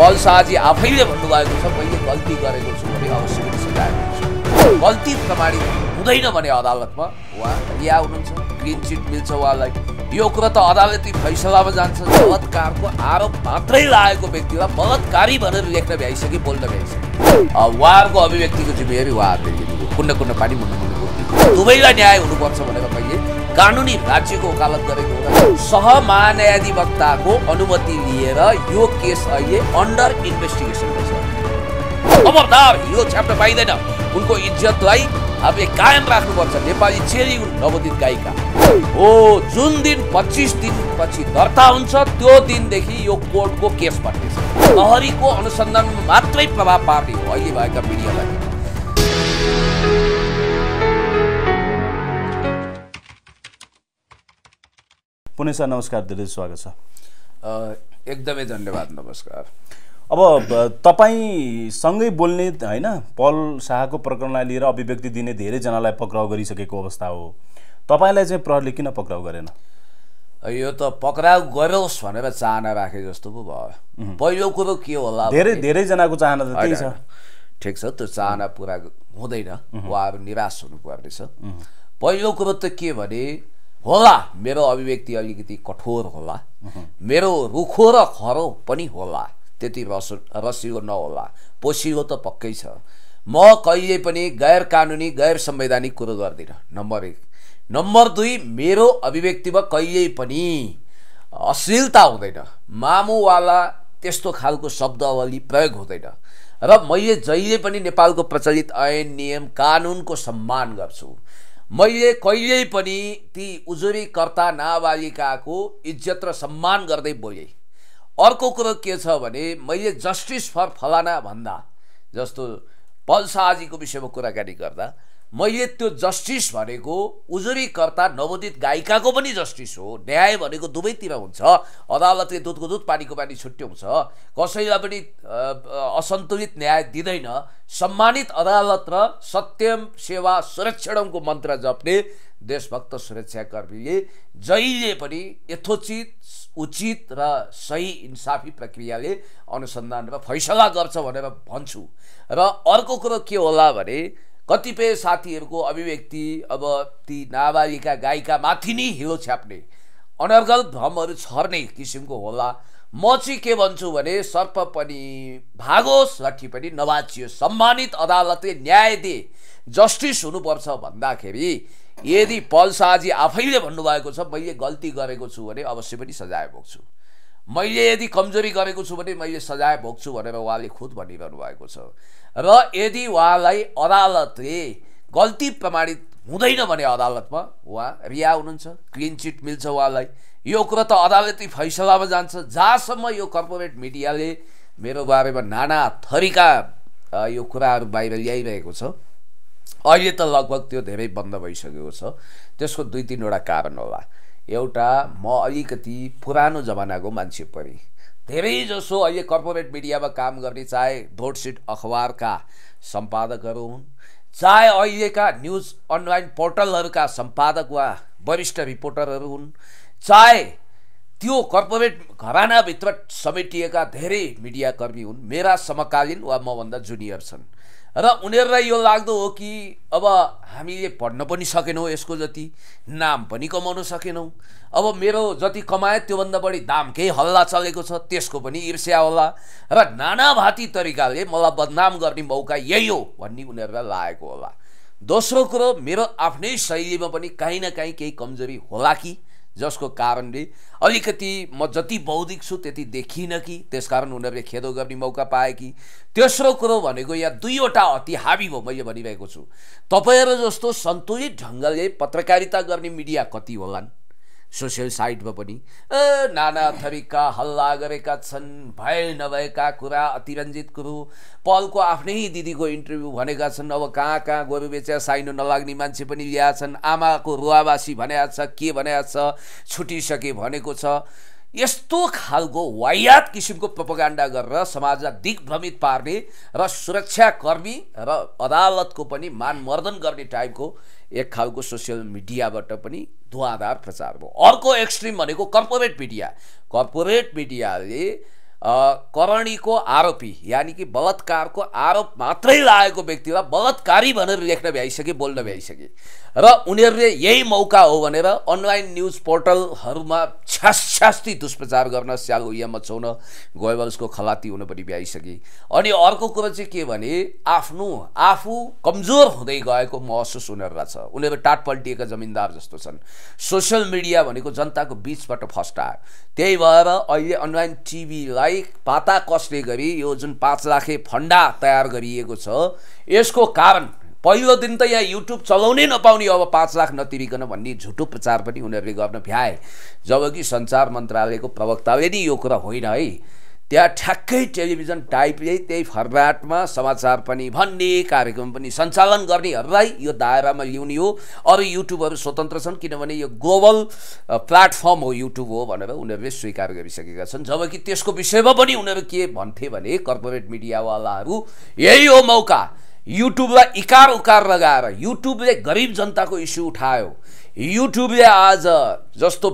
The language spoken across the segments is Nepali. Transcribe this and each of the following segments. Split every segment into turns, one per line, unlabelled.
बल शाहजी आफैले भन्नुभएको छ मैले गल्ती गरेको छु भने अवश्य पनि सिकाएको छु गल्ती प्रमाणित हुँदैन भने अदालतमा उहाँ रिया हुनुहुन्छ क्लिन चिट मिल्छ उहाँलाई यो कुरा त अदालती फैसलामा जान्छ बलात्कारको आरोप मात्रै लागेको व्यक्तिलाई बलात्कारी भनेर लेख्न भ्याइसके बोल्न भ्याइसके उहाँहरूको अभिव्यक्तिको जिम्मेवारी उहाँहरूले लिनुभयो कुन्न कुन्न पानी मुन्न मुन्न दुवैलाई न्याय हुनुपर्छ भनेर मैले कानुनी राज्यको वकालत गरेको हुँदा सहमहाधिवक्ताको अनुमति लिएर यो केस अहिले अन्डर इन्भेस्टिगेसन छ खबरदार यो पाइँदैन उनको इज्जतलाई हामीले कायम राख्नुपर्छ नेपाली चेरी नवोदित गायिका हो जुन दिन पच्चिस दिनपछि दर्ता हुन्छ त्यो दिनदेखि यो कोर्टको केस बन्नेछ लहरीको अनुसन्धानमा मात्रै प्रभाव पार्ने हो अहिले भएका मिडियालाई
पुनः सर नमस्कार धेरै स्वागत छ एकदमै धन्यवाद नमस्कार अब तपाईँसँगै बोल्ने होइन पल शाहको प्रकरणलाई लिएर अभिव्यक्ति दिने धेरैजनालाई पक्राउ गरिसकेको अवस्था हो तपाईँलाई चाहिँ प्रहरले किन पक्राउ गरेन यो त पक्राउ गरोस् भनेर चाहना राखे जस्तो पो भयो पहिलो कुरो
के होला धेरै धेरैजनाको चाहना त त्यही छ ठिक छ त्यो चाहना पुरा हुँदैन उहाँहरू निराश हुनुपर्नेछ पहिलो कुरो त के भने होला मेरो अभिव्यक्ति अलिकति कठोर होला मेरो रुखो र खरो पनि होला त्यति रस रसिलो नहोला पोसिलो त पक्कै छ म कहिले पनि गैर कानुनी गैर संवैधानिक कुरो गर्दिनँ नम्बर एक नम्बर दुई मेरो अभिव्यक्तिमा कहिल्यै पनि अश्लीलता हुँदैन मामुवाला त्यस्तो खालको शब्दावली प्रयोग हुँदैन र मैले जहिले पनि नेपालको प्रचलित ऐन नियम कानुनको सम्मान गर्छु मैले कहिल्यै पनि ती उजुरीकर्ता नाबालिकाको इज्जत र सम्मान गर्दै बोले अर्को कुरो के छ भने मैले जस्टिस फर फलाना भन्दा जस्तो पल्साजीको विषयमा कुराकानी गर्दा मैले त्यो जस्टिस भनेको उजुरीकर्ता नवोदित गायिकाको पनि जस्टिस हो न्याय भनेको दुवैतिर हुन्छ अदालतले दुधको दुध पानीको पानी छुट्याउँछ कसैलाई पनि असन्तुलित न्याय दिँदैन सम्मानित अदालत र सत्यम सेवा सुरक्षणको मन्त्र जप्ने देशभक्त सुरक्षाकर्मीले जहिले पनि यथोचित उचित र सही इन्साफी प्रक्रियाले अनुसन्धान र फैसला गर्छ भनेर भन्छु र अर्को कुरो के होला भने कतिपय साथीहरूको अभिव्यक्ति अब ती नाबालिका गायिका माथि नै हिलो छ्याप्ने अनर्गल भ्रमहरू छर्ने किसिमको होला म चाहिँ के भन्छु भने सर्प पनि भागोस् लट्ठी पनि नबाचियोस् सम्मानित अदालतले न्याय दिए जस्टिस हुनुपर्छ भन्दाखेरि यदि पल्साजी आफैले भन्नुभएको छ मैले गल्ती गरेको छु भने अवश्य पनि सजाय बोक्छु मैले यदि कमजोरी गरेको छु भने मैले सजाय भोग्छु भनेर उहाँले खुद भनिरहनु भएको छ र यदि उहाँलाई अदालतले गल्ती प्रमाणित हुँदैन भने अदालतमा उहाँ रिया हुनुहुन्छ क्लिन चिट मिल्छ उहाँलाई यो कुरो त अदालती फैसलामा जान्छ जहाँसम्म यो कर्पोरेट मिडियाले मेरो बारेमा नाना थरीका यो कुराहरू बाहिर ल्याइरहेको छ अहिले त लगभग त्यो धेरै बन्द भइसकेको छ त्यसको दुई तिनवटा कारण होला एउटा म अलिकति पुरानो जमानाको मान्छे परेँ धेरैजसो अहिले कर्पोरेट मिडियामा काम गर्ने चाहे डोटसिट अखबारका सम्पादकहरू हुन् चाहे अहिलेका न्युज अनलाइन पोर्टलहरूका सम्पादक वा वरिष्ठ रिपोर्टरहरू हुन् चाहे त्यो कर्पोरेट घरानाभित्र समेटिएका धेरै मिडियाकर्मी हुन् मेरा समकालीन वा मभन्दा जुनियर छन् र उनीहरूलाई यो लाग्दो हो कि अब हामीले पढ्न पनि सकेनौँ यसको जति नाम पनि कमाउन सकेनौँ अब मेरो जति कमायो त्योभन्दा बढी दाम केही हल्ला चलेको छ त्यसको पनि ईर्ष्या होला र नानाभाती तरिकाले मलाई बदनाम गर्ने मौका यही हो भन्ने उनीहरूलाई लागेको होला दोस्रो कुरो मेरो आफ्नै शैलीमा पनि काहीँ न काहीँ केही कमजोरी होला कि जसको कारणले अलिकति म जति बौद्धिक छु त्यति देखिनँ कि त्यसकारण उनीहरूले खेदो गर्ने मौका पाए कि तेस्रो कुरो भनेको यहाँ दुईवटा अति हाबी हो मैले भनिरहेको छु तपाईँहरू जस्तो सन्तुलित ढङ्गले पत्रकारिता गर्ने मिडिया कति होलान् सोसियल साइटमा पनि नाना थरीका हल्ला गरेका छन् भए नभएका कुरा अतिरञ्जित कुरो पलको आफ्नै दिदीको इन्टरभ्यू भनेका छन् अब कहाँ कहाँ गोरु बेच्या साइनो नलाग्ने मान्छे पनि ल्याएका छन् आमाको रुवावासी भनेको छ के भनेको छ छुटिसके भनेको छ यस्तो खालको वायात किसिमको प्रपगान्डा गरेर समाजलाई दिग्भ्रमित पार्ने र सुरक्षाकर्मी र अदालतको पनि मानमर्दन गर्ने टाइपको एक खालको सोसियल मिडियाबाट पनि धुवाधार प्रचार भयो अर्को एक्सट्रिम भनेको कर्पोरेट मिडिया कर्पोरेट मिडियाले करणीको आरोपी यानि कि बलात्कारको आरोप मात्रै लागेको व्यक्तिलाई बलात्कारी भनेर लेख्न भ्याइसके बोल्न भ्याइसके र उनीहरूले यही मौका हो भनेर अनलाइन न्युज पोर्टलहरूमा छ्यास्ती दुष्प्रचार गर्न स्याल उयामा छौन गयो उसको खलाती हुन पनि भ्याइसके अनि अर्को कुरो चाहिँ के भने आफ्नो आफू कमजोर हुँदै गएको महसुस उनीहरूलाई छ उनीहरू टाटपल्टिएका जमिनदार जस्तो छन् सोसियल मिडिया भनेको जनताको बिचबाट फस्टा त्यही भएर अहिले अनलाइन टिभीलाई पाता कसले गरी यो जुन पाँच लाखे फन्डा तयार गरिएको छ यसको कारण पहिलो दिन त यहाँ युट्युब चलाउनै नपाउने अब पाँच लाख नतिरिकन भन्ने झुटो प्रचार पनि उनीहरूले गर्न भ्याए जबकि सञ्चार मन्त्रालयको प्रवक्ताले नि यो कुरा होइन है त्यहाँ ठ्याक्कै टेलिभिजन टाइपले त्यही फर्मेटमा समाचार पनि भन्ने कार्यक्रम पनि सञ्चालन गर्नेहरूलाई यो दायरामा ल्याउने हो अरू युट्युबहरू स्वतन्त्र छन् किनभने यो ग्लोबल प्लेटफर्म हो युट्युब हो भनेर उनीहरूले स्वीकार गरिसकेका छन् जबकि त्यसको विषयमा पनि उनीहरू के भन्थे भने कर्पोरेट मिडियावालाहरू यही हो मौका युट्युबलाई इकार उकार लगाएर युट्युबले गरिब जनताको इस्यु उठायो युट्युबले आज जस्तो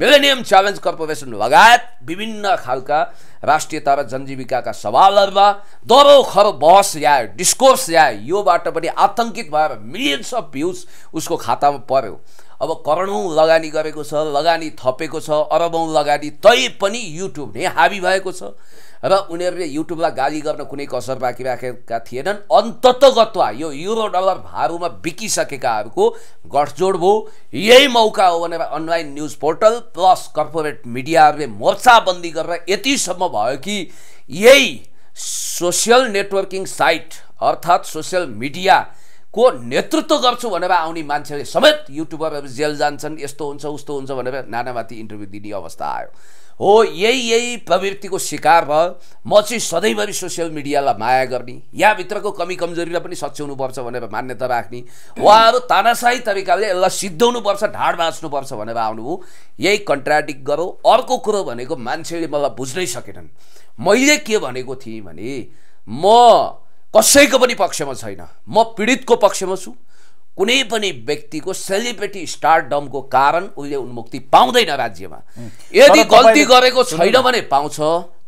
मिलेनियम च्यालेन्ज कर्पोरेसन लगायत विभिन्न खालका राष्ट्रियता र जनजीविकाका सवालहरूमा दरो खर बहस ल्यायो डिस्कोर्स ल्यायो योबाट पनि आतङ्कित भएर मिलियन्स अफ भ्युज उसको खातामा पर्यो अब करोडौँ लगानी गरेको छ लगानी थपेको छ अरबौँ लगानी तै पनि युट्युब नै हाबी भएको छ र उनीहरूले युट्युबलाई गाली गर्न कुनै कसर बाँकी राखेका थिएनन् अन्ततगत्वा यो युरो डलर भारूमा बिकिसकेकाहरूको गठजोड भयो यही मौका हो भनेर online news portal plus corporate मिडियाहरूले मोर्चाबन्दी गरेर यतिसम्म भयो कि यही सोसियल नेटवर्किङ साइट अर्थात् सोसियल मिडिया को नेतृत्व गर्छु भनेर आउने मान्छेले समेत युट्युबरहरू जेल जान्छन् यस्तो हुन्छ उस्तो हुन्छ भनेर नानामाथि इन्टरभ्यू दिने अवस्था आयो हो यही यही प्रवृत्तिको शिकार भयो म चाहिँ सधैँभरि सोसियल मिडियालाई माया गर्ने यहाँभित्रको कमी कमजोरीलाई पनि सच्याउनुपर्छ भनेर मान्यता राख्ने उहाँहरू तानासाही तरिकाले यसलाई सिद्धाउनुपर्छ ढाड बाँच्नुपर्छ भनेर आउनुभयो यही कन्ट्राडिक्ट गरौँ अर्को कुरो भनेको मान्छेले मलाई बुझ्नै सकेनन् मैले के भनेको थिएँ भने म कसैको पनि पक्षमा छैन म पीडितको पक्षमा छु कुनै पनि व्यक्तिको सेलिब्रेटी स्टारडमको कारण उसले उन्मुक्ति पाउँदैन राज्यमा यदि गल्ती गरेको छैन भने
पाउँछ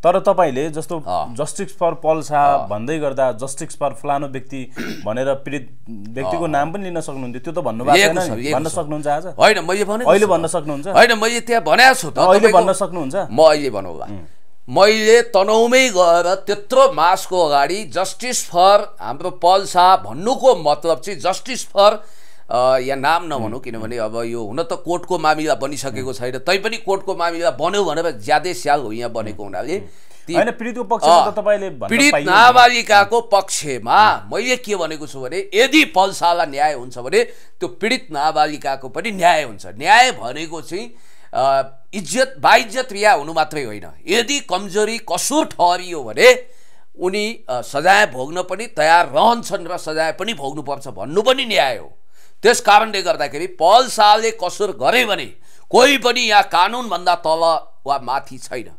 तर तपाईँले जस्तो जस्टिस फर पल शाह भन्दै गर्दा जस्टिस फर फलानो व्यक्ति भनेर पीडित व्यक्तिको नाम पनि लिन सक्नुहुन्थ्यो त्यो त भन्नुभएको भन्न सक्नुहुन्छ आज होइन मैले भने भन्न सक्नुहुन्छ होइन मैले त्यहाँ
भनेको छु त अहिले भन्न सक्नुहुन्छ म अहिले भनौँ मैले तनहुमै गएर त्यत्रो मासको अगाडि जस्टिस फर हाम्रो पल शाह भन्नुको मतलब चाहिँ जस्टिस फर या नाम नभनौँ किनभने अब यो हुन त कोर्टको मामिला बनिसकेको छैन तैपनि कोर्टको मामिला बन्यो भनेर ज्यादै स्याल हो यहाँ बनेको हुनाले
पीडित नाबालिकाको
पक्षमा मैले के भनेको छु भने यदि पल्सालाई न्याय हुन्छ भने त्यो पीडित नाबालिकाको पनि न्याय हुन्छ न्याय भनेको चाहिँ इज्जत बाइज्जत रिया हुनु मात्रै होइन यदि कमजोरी कसुर ठहरियो भने उनी सजाय भोग्न पनि तयार रहन्छन् र सजाय पनि भोग्नुपर्छ भन्नु पनि न्याय हो त्यस कारणले गर्दाखेरि पल सालले कसुर गरे भने कोही पनि यहाँ कानुनभन्दा तल वा माथि छैन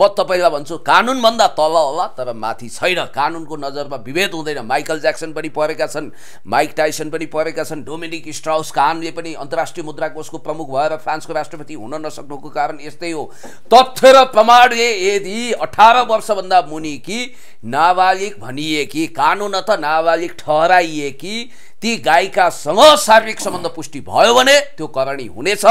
म तपाईँलाई भन्छु कानुनभन्दा तल होला तर माथि छैन कानुनको नजरमा विभेद हुँदैन माइकल ज्याक्सन पनि परेका छन् माइक टाइसन पनि परेका छन् डोमिनिक स्ट्राउस कानले पनि अन्तर्राष्ट्रिय मुद्रा कोषको प्रमुख भएर फ्रान्सको राष्ट्रपति हुन नसक्नुको कारण यस्तै हो तथ्य र प्रमाणले यदि अठार वर्षभन्दा मुनि कि नाबालिग भनिए कि कानुन त नाबालिग ठहराइए कि ती गायिकासँग शारीरिक सम्बन्ध पुष्टि भयो भने त्यो करणी हुनेछ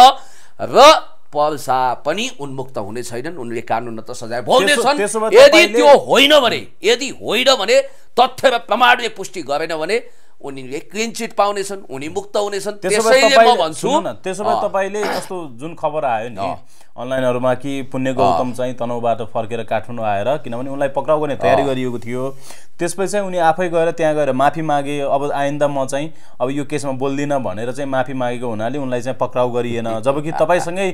र पल्सा पनि उन्मुक्त हुने छैनन् उनले कानुन त सजाय भोग्नेछन् यदि त्यो होइन भने यदि होइन भने तथ्य र प्रमाणले पुष्टि गरेन भने उनी क्लिन पाउनेछन् उनी मुक्त हुनेछन् त्यसैले म भन्छु त्यसो भए
तपाईँले जस्तो जुन खबर आयो नि अनलाइनहरूमा कि पुण्य गौतम चाहिँ तनहुबाट फर्केर काठमाडौँ आएर किनभने उनलाई पक्राउ गर्ने तयारी गरिएको थियो त्यसपछि चाहिँ उनी आफै गएर त्यहाँ गएर माफी मागे अब आइन्दा म चाहिँ अब यो केसमा बोल्दिनँ भनेर चाहिँ माफी मागेको हुनाले उनलाई चाहिँ पक्राउ गरिएन जबकि तपाईँसँगै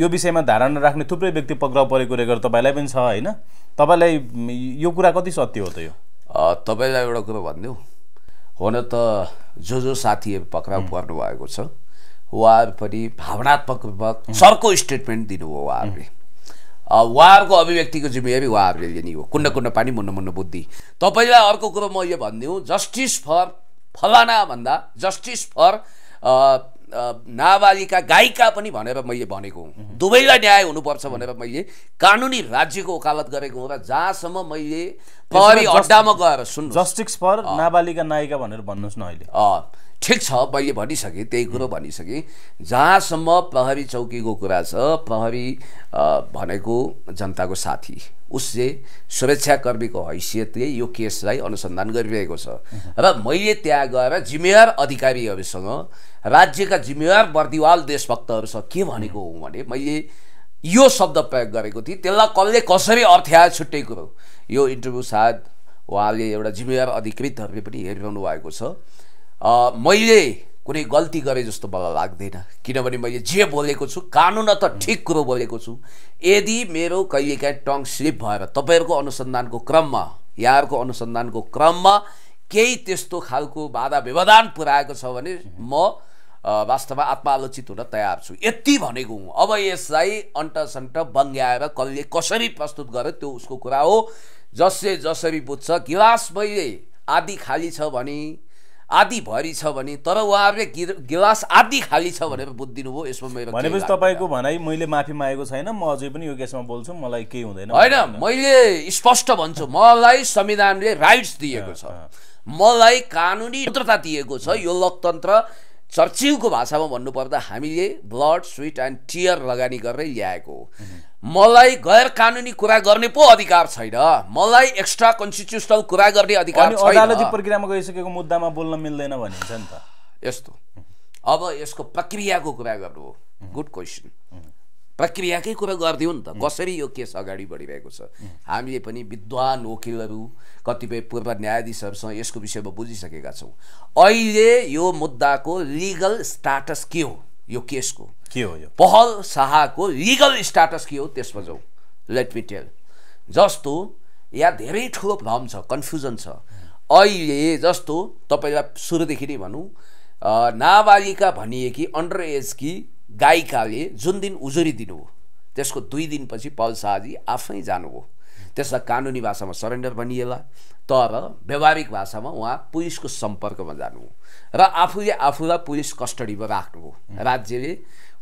यो विषयमा धारणा राख्ने थुप्रै व्यक्ति पक्राउ परेको रेकर्ड तपाईँलाई पनि छ होइन तपाईँलाई यो कुरा कति सत्य हो त यो तपाईँलाई एउटा कुरो भनिदिऊ हुन त जो
जो साथीहरू पक्राउ पर्नुभएको छ उहाँहरू पनि भावनात्मक रूपमा चर्को स्टेटमेन्ट दिनुभयो उहाँहरूले उहाँहरूको अभिव्यक्तिको जिम्मेवारी उहाँहरूले लिने हो कुन्न कुन्न पानी मुन्न मुन्न बुद्धि तपाईँलाई अर्को कुरो म यो भनिदिउँ जस्टिस फर फलाना भन्दा जस्टिस फर नाबालिका गायिका पनि भनेर मैले भनेको हुँ दुवैलाई न्याय हुनुपर्छ भनेर मैले कानुनी राज्यको वकालत गरेको हो र जहाँसम्म मैले प्रहरी अड्डामा गएर
सुन्नु जस्टिस फर नाबालिका नायिका भनेर भन्नुहोस् न अहिले
ठिक छ मैले भनिसकेँ त्यही कुरो भनिसकेँ जहाँसम्म प्रहरी चौकीको कुरा छ प्रहरी भनेको जनताको साथी उसले सुरक्षाकर्मीको हैसियतले यो केसलाई अनुसन्धान गरिरहेको छ र मैले त्यहाँ गएर जिम्मेवार अधिकारीहरूसँग राज्यका जिम्मेवार बर्दिवाल देशभक्तहरूसँग के भनेको हो भने मैले यो शब्द प्रयोग गरेको थिएँ त्यसलाई कसले कसरी अर्थ्याए छुट्टै कुरो यो इन्टरभ्यू सायद उहाँले एउटा जिम्मेवार अधिकृतहरूले पनि हेरिरहनु भएको छ मैले कुनै गल्ती गरेँ जस्तो मलाई लाग्दैन किनभने मैले जे बोलेको छु कानुन त ठिक कुरो बोलेको छु यदि मेरो कहिलेकाहीँ टङ स्लिप भएर तपाईँहरूको अनुसन्धानको क्रममा यहाँहरूको अनुसन्धानको क्रममा केही त्यस्तो खालको बाधा व्यवधान पुऱ्याएको छ भने म वास्तवमा आत्मालोचित हुन तयार छु यति भनेको हुँ अब यसलाई अन्टसन्ट बङ्ग्याएर कसले कसरी प्रस्तुत गर्यो त्यो उसको कुरा हो जसले जसरी बुझ्छ गिलास मैले आदि खाली छ भने आधी भरि छ भने तर उहाँहरूले गिलास आदि खाली छ भनेर बुझ बुझिदिनुभयो यसमा मेरो भनेपछि
तपाईँको भनाइ मैले माफी मागेको छैन म अझै पनि यो केसमा बोल्छु मलाई केही हुँदैन होइन मैले स्पष्ट भन्छु
मलाई संविधानले राइट्स दिएको छ मलाई कानुनी स्वतन्त्रता दिएको छ यो लोकतन्त्र चर्चिउको भाषामा भन्नुपर्दा हामीले ब्लड स्विट एन्ड टियर लगानी गरेर ल्याएको हो मलाई गैर कानुनी कुरा गर्ने पो अधिकार छैन मलाई एक्स्ट्रा कन्स्टिट्युसनल कुरा गर्ने अधिकार छैन अदालती
प्रक्रियामा गइसकेको मुद्दामा बोल्न मिल्दैन भनिन्छ नि त
यस्तो अब यसको प्रक्रियाको कुरा गर्नु हो गुड क्वेसन प्रक्रियाकै कुरा गरिदियो नि त कसरी यो केस अगाडि बढिरहेको छ हामीले पनि विद्वान वकिलहरू कतिपय पूर्व न्यायाधीशहरूसँग यसको विषयमा बुझिसकेका छौँ अहिले यो मुद्दाको लिगल स्टाटस के हो यो केसको के हो यो पहल शाहको लिगल स्टाटस के हो त्यसमा जाउँ लेट मी टेल जस्तो यहाँ धेरै ठुलो भ्रम छ कन्फ्युजन छ अहिले जस्तो तपाईँलाई सुरुदेखि नै भनौँ नाबालिका भनिए कि अन्डर एज कि गायिकाले जुन दिन उजुरी हो त्यसको दुई दिनपछि पल शाहजी आफै हो त्यसलाई कानुनी भाषामा सरेन्डर भनिएला तर व्यावहारिक भाषामा उहाँ पुलिसको सम्पर्कमा जानु र आफूले आफूलाई पुलिस कस्टडीमा राख्नु राज्यले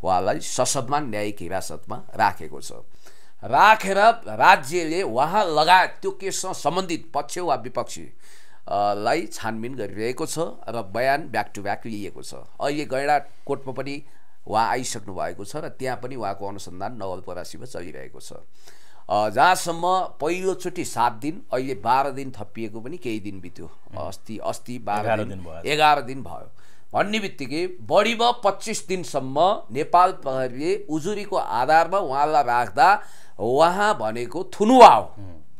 उहाँलाई ससम्मान न्यायिक हिरासतमा राखेको छ राखेर राज्यले उहाँ लगायत त्यो केससँग सम्बन्धित पक्ष वा विपक्षी लाई छानबिन गरिरहेको छ र बयान ब्याक टु ब्याक लिएको छ अहिले गैडा कोर्टमा पनि उहाँ आइसक्नु भएको छ र त्यहाँ पनि उहाँको अनुसन्धान नवलपरासीमा चलिरहेको छ जहाँसम्म पहिलोचोटि सात दिन अहिले बाह्र दिन थपिएको पनि केही दिन बित्यो अस्ति अस्ति बाह्र दिन एघार दिन भयो भन्ने बित्तिकै बढीमा पच्चिस दिनसम्म नेपाल प्रहरीले उजुरीको आधारमा उहाँलाई राख्दा उहाँ भनेको थुनुवा हो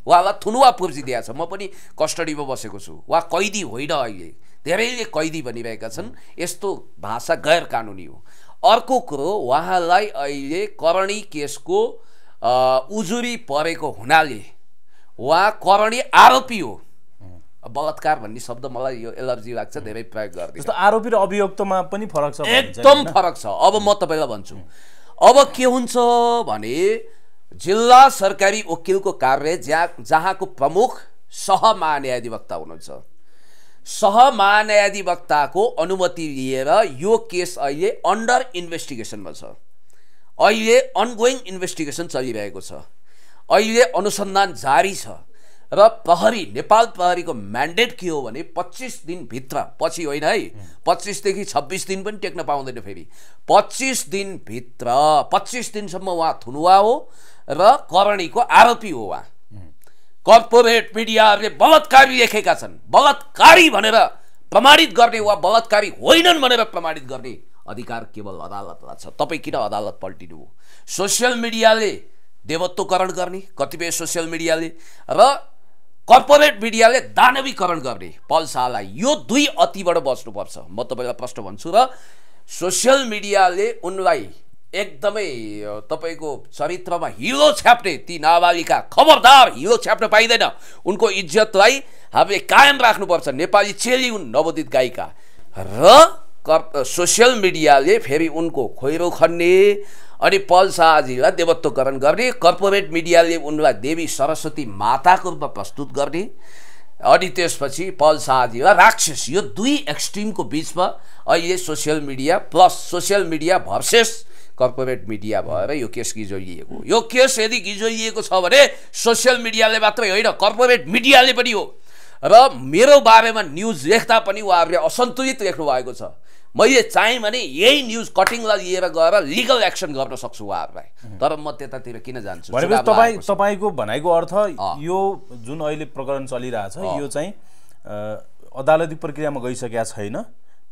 उहाँलाई थुनुवा पुर्जिदिया छ म पनि कस्टडीमा बसेको छु उहाँ कैदी होइन अहिले धेरैले कैदी भनिरहेका छन् यस्तो भाषा गैर कानुनी हो अर्को कुरो उहाँलाई अहिले करणी केसको उजुरी परेको हुनाले वा करणी आरोपी हो बलात्कार भन्ने शब्द मलाई यो एलर्जी लाग्छ धेरै प्रयोग गरिदिन्छ जस्तो आरोपी र अभियुक्तमा
पनि फरक छ एकदम
फरक छ अब म तपाईँलाई भन्छु अब के हुन्छ भने जिल्ला सरकारी वकिलको कार्य जहाँ जहाँको प्रमुख सह महान्यायाधिवक्ता हुनुहुन्छ महान्यायाधिवक्ताको अनुमति लिएर यो केस अहिले अन्डर इन्भेस्टिगेसनमा छ अहिले अनगोइङ इन्भेस्टिगेसन चलिरहेको छ अहिले अनुसन्धान जारी छ र प्रहरी नेपाल प्रहरीको म्यान्डेट के हो भने पच्चिस दिनभित्र पछि होइन है पच्चिसदेखि छब्बिस दिन पनि टेक्न पाउँदैन फेरि पच्चिस दिनभित्र पच्चिस दिनसम्म उहाँ थुनुवा हो र करणीको आरोपी हो उहाँ कर्पोरेट मिडियाहरूले बलात्कारी लेखेका छन् बलात्कारी भनेर प्रमाणित गर्ने वा बलात्कारी होइनन् भनेर प्रमाणित गर्ने अधिकार केवल अदालतमा छ तपाईँ किन अदालत पल्टिनु हो सोसियल मिडियाले देवत्वकरण गर्ने कतिपय सोसियल मिडियाले र कर्पोरेट मिडियाले दानवीकरण गर्ने पल्सालाई यो दुई अतिबाट बस्नुपर्छ म तपाईँलाई प्रश्न भन्छु र सोसियल मिडियाले उनलाई एकदमै तपाईँको चरित्रमा हिलो छ्याप्ने ती नाबालिका खबरदार हिलो छ्याप्न पाइँदैन उनको इज्जतलाई हामीले कायम राख्नुपर्छ नेपाली चेली हुन् नवोदित गायिका र कप सोसियल मिडियाले फेरि उनको खोइरो खन्ने अनि पल शाहजीलाई देवत्वकरण गर्ने कर्पोरेट मिडियाले उनलाई देवी सरस्वती माताको रूपमा प्रस्तुत गर्ने अनि त्यसपछि पल शाहजीलाई राक्षस यो दुई एक्सट्रिमको बिचमा अहिले social media plus social media versus corporate media भएर यो केस गिजोइएको यो केस यदि गिजोइएको छ भने सोसियल मिडियाले मात्रै होइन कर्पोरेट मिडियाले पनि हो र मेरो बारेमा न्युज लेख्दा पनि उहाँहरूले असन्तुलित लेख्नु भएको छ मैले चाहेँ भने यही न्युज कटिङलाई लिएर गएर लिगल एक्सन गर्न सक्छु उहाँहरूलाई तर म त्यतातिर किन जान्छु तपाईँ
तपाईँको भनाइको अर्थ यो जुन अहिले प्रकरण चलिरहेछ यो चाहिँ अदालती प्रक्रियामा गइसकेका छैन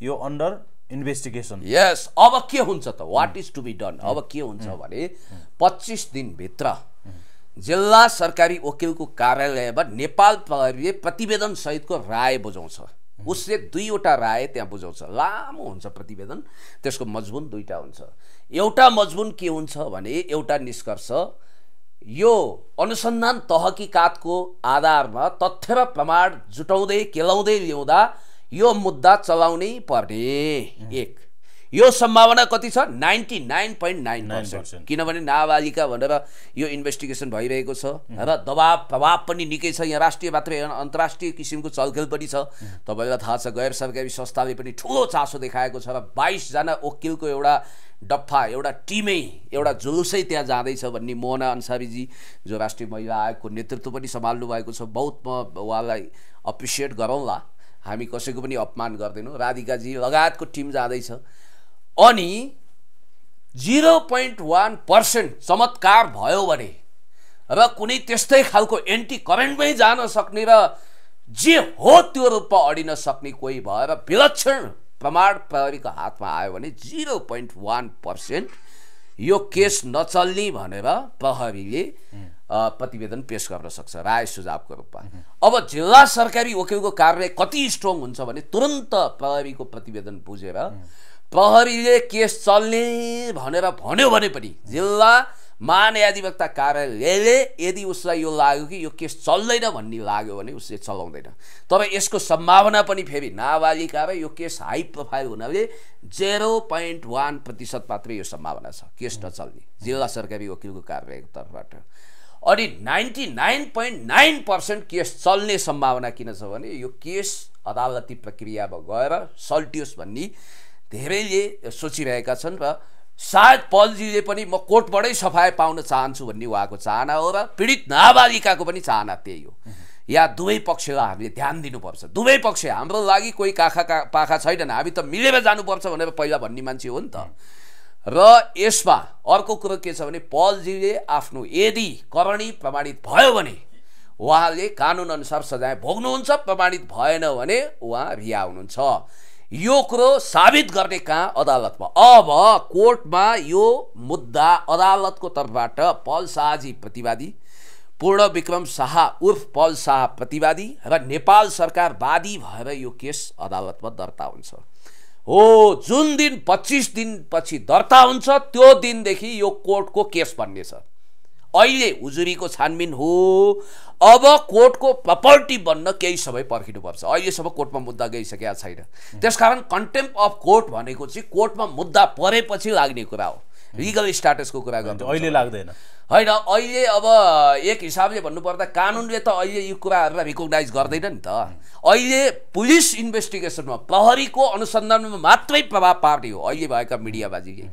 यो अन्डर इन्भेस्टिगेसन यस अब के हुन्छ त what is to be done अब के हुन्छ भने
पच्चिस दिनभित्र जिल्ला सरकारी वकिलको कार्यालयमा नेपाल प्रहरीले प्रतिवेदनसहितको राय बुझाउँछ उसले दुईवटा राय त्यहाँ बुझाउँछ लामो हुन्छ प्रतिवेदन त्यसको मजबुन दुईवटा हुन्छ एउटा मजबुन के हुन्छ भने एउटा निष्कर्ष यो अनुसन्धान तहकिकातको आधारमा तथ्य र प्रमाण जुटाउँदै केलाउँदै ल्याउँदा यो मुद्दा चलाउनै पर्ने एक यो सम्भावना कति छ ninety nine point nine percent किनभने नाबालिका भनेर यो इन्भेस्टिगेसन भइरहेको छ र दबाब प्रभाव पनि निकै छ यहाँ राष्ट्रिय मात्रै अन्तर्राष्ट्रिय किसिमको चलखेल पनि छ तपाईँलाई थाहा छ गैर सरकारी संस्थाले पनि ठुलो चासो देखाएको छ र बाइसजना वकिलको एउटा डफा एउटा टिमै एउटा जुलुसै त्यहाँ जाँदैछ भन्ने मोहना अन्सारीजी जो राष्ट्रिय महिला आयोगको नेतृत्व पनि सम्हाल्नु भएको छ बहुत म उहाँलाई अप्रिसिएट गरौँला हामी कसैको पनि अपमान गर्दैनौँ राधिकाजी लगायतको टिम जाँदैछ अनि जिरो पोइन्ट वान पर्सेन्ट चमत्कार भयो भने र कुनै त्यस्तै खालको एन्टी करेन्टमै जान सक्ने र जे हो त्यो रूपमा अडिन सक्ने कोही भएर विलक्षण प्रमाण प्रहरीको हातमा आयो भने जिरो पोइन्ट वान पर्सेन्ट यो केस नचल्ने भनेर प्रहरीले प्रतिवेदन पेस गर्न सक्छ राय सुझावको रूपमा अब जिल्ला सरकारी वकिलको कार्य कति स्ट्रङ हुन्छ भने तुरन्त प्रहरीको प्रतिवेदन बुझेर प्रहरीले केस चल्ने भनेर भन्यो भने पनि जिल्ला महान्याधिवक्ता कार्यालयले यदि उसलाई यो लाग्यो कि यो केस चल्दैन भन्ने लाग्यो भने उसले चलाउँदैन तर यसको सम्भावना पनि फेरि नाबालिका र यो केस हाई प्रोफाइल हुनाले जेरो पोइन्ट वान प्रतिशत मात्रै यो सम्भावना छ केस नचल्ने जिल्ला सरकारी वकिलको कार्यालयको तर्फबाट अनि ninety nine point nine percent case चल्ने सम्भावना किन छ भने यो केस अदालती प्रक्रियामा गएर सल्टियोस् भन्ने धेरैले सोचिरहेका छन् र सायद पलजीले पनि म कोर्टबाटै सफाय पाउन चाहन्छु भन्ने उहाँको चाहना हो र पीडित नाबालिकाको पनि चाहना त्यही हो या दुवै पक्षलाई हामीले ध्यान दिनुपर्छ दुवै पक्ष हाम्रो लागि कोही काखा का पाखा छैनन् हामी त मिलेर जानुपर्छ भनेर पहिला भन्ने मान्छे हो नि त र यसमा अर्को कुरो के छ भने पलजीले आफ्नो यदि करणी प्रमाणित भयो भने उहाँले कानुनअनुसार सजाय भोग्नुहुन्छ प्रमाणित भएन भने उहाँ रिहा हुनुहुन्छ यो कुरो साबित गर्ने कहाँ अदालतमा अब कोर्टमा यो मुद्दा अदालतको तर्फबाट पल शाहजी प्रतिवादी पूर्ण विक्रम शाह उर्फ पल शाह प्रतिवादी र नेपाल सरकार वादी भएर यो केस अदालतमा दर्ता हुन्छ हो जुन दिन पच्चिस दिनपछि दर्ता हुन्छ त्यो दिनदेखि यो कोर्टको केस बन्नेछ अहिले उजुरीको छानबिन हो अब कोर्टको प्रपर्टी बन्न केही समय पर्खिनुपर्छ अहिलेसम्म कोर्टमा मुद्दा गइसकेका छैन त्यसकारण कन्टेम्प अफ कोर्ट भनेको चाहिँ कोर्टमा मुद्दा परेपछि लाग्ने कुरा हो लिगल स्ट्याटसको कुरा गर्नु अहिले लाग्दैन होइन अहिले अब एक हिसाबले भन्नुपर्दा कानुनले त अहिले यो कुराहरूलाई रिकगनाइज गर्दैन नि त अहिले पुलिस इन्भेस्टिगेसनमा प्रहरीको अनुसन्धानमा मात्रै प्रभाव पार्ने हो अहिले भएका मिडियाबाजीले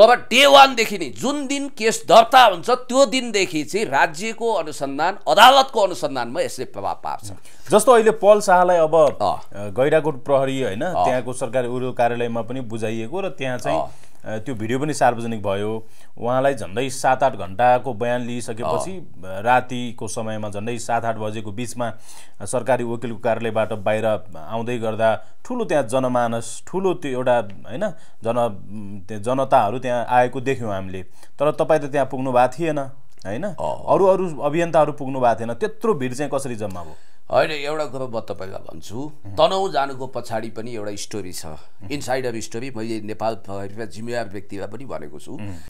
तब डे वानदेखि नै जुन दिन केस दर्ता हुन्छ त्यो दिनदेखि चाहिँ राज्यको अनुसन्धान अदालतको अनुसन्धानमा यसले प्रभाव पार्छ
जस्तो अहिले पल शाहलाई अब गैराकोट प्रहरी होइन त्यहाँको सरकारी उद्योग कार्यालयमा पनि बुझाइएको र त्यहाँ चाहिँ त्यो भिडियो पनि सार्वजनिक भयो उहाँलाई झन्डै सात आठ घन्टाको बयान लिइसकेपछि रातिको समयमा झन्डै सात आठ बजेको बिचमा सरकारी वकिलको कार्यालयबाट बाहिर आउँदै गर्दा ठुलो त्यहाँ जनमानस ठुलो त्यो एउटा होइन जन जनताहरू त्यहाँ आएको देख्यौँ हामीले तर तपाईँ त त्यहाँ पुग्नु भएको थिएन होइन अरू अरू अभियन्ताहरू पुग्नु भएको थिएन त्यत्रो भिड चाहिँ कसरी जम्मा भयो
होइन एउटा कुरो म तपाईँलाई भन्छु तनाउ जानुको पछाडि पनि एउटा स्टोरी छ इनसाइडर स्टोरी मैले नेपाल जिम्मेवार व्यक्तिलाई पनि भनेको छु